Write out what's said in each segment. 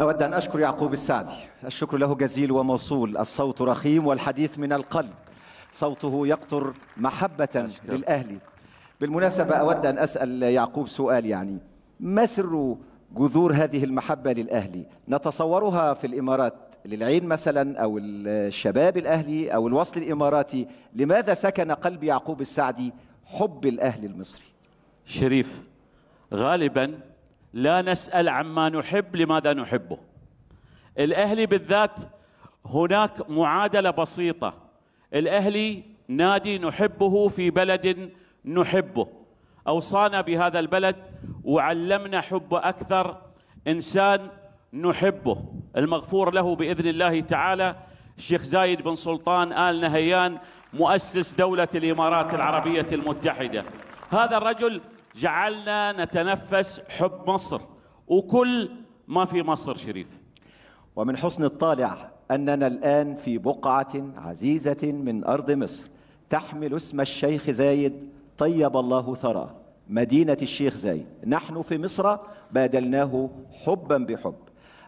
أود أن أشكر يعقوب السعدي الشكر له جزيل وموصول الصوت رخيم والحديث من القلب صوته يقطر محبة للأهل للأهلي بالمناسبة أود أن أسأل يعقوب سؤال يعني ما سر جذور هذه المحبة للأهلي نتصورها في الإمارات للعين مثلا أو الشباب الأهلي أو الوصل الإماراتي لماذا سكن قلب يعقوب السعدي حب الأهلي المصري شريف غالبا لا نسأل عما نحب لماذا نحبه الأهلي بالذات هناك معادلة بسيطة الأهلي نادي نحبه في بلد نحبه أوصانا بهذا البلد وعلمنا حب أكثر إنسان نحبه المغفور له بإذن الله تعالى الشيخ زايد بن سلطان آل نهيان مؤسس دولة الإمارات العربية المتحدة هذا الرجل جعلنا نتنفس حب مصر وكل ما في مصر شريف ومن حسن الطالع أننا الآن في بقعة عزيزة من أرض مصر تحمل اسم الشيخ زايد طيب الله ثراه مدينة الشيخ زايد نحن في مصر بادلناه حبا بحب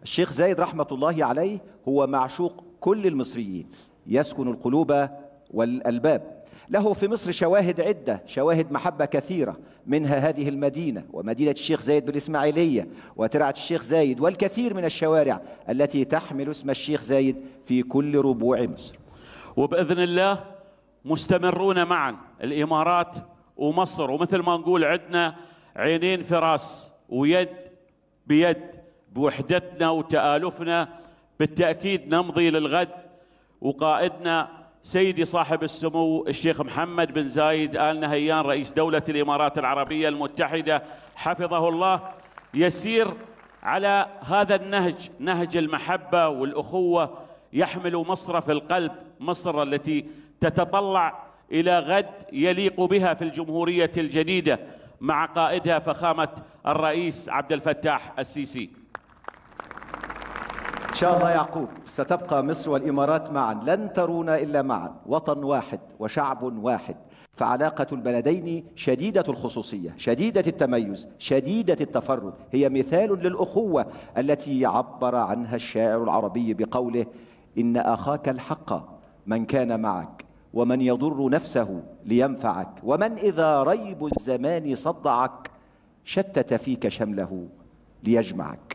الشيخ زايد رحمة الله عليه هو معشوق كل المصريين يسكن القلوب والألباب له في مصر شواهد عدة شواهد محبة كثيرة منها هذه المدينة ومدينة الشيخ زايد بالإسماعيلية وترعة الشيخ زايد والكثير من الشوارع التي تحمل اسم الشيخ زايد في كل ربوع مصر وبإذن الله مستمرون معا الإمارات ومصر ومثل ما نقول عندنا عينين في راس ويد بيد بوحدتنا وتآلفنا بالتأكيد نمضي للغد وقائدنا سيدي صاحب السمو الشيخ محمد بن زايد آل نهيان رئيس دولة الإمارات العربية المتحدة حفظه الله يسير على هذا النهج نهج المحبة والأخوة يحمل مصر في القلب مصر التي تتطلع إلى غد يليق بها في الجمهورية الجديدة مع قائدها فخامة الرئيس عبد الفتاح السيسي إن شاء الله يعقوب ستبقى مصر والإمارات معا لن ترونا إلا معا وطن واحد وشعب واحد فعلاقة البلدين شديدة الخصوصية شديدة التميز شديدة التفرد هي مثال للأخوة التي عبر عنها الشاعر العربي بقوله إن أخاك الحق من كان معك ومن يضر نفسه لينفعك ومن إذا ريب الزمان صدعك شتت فيك شمله ليجمعك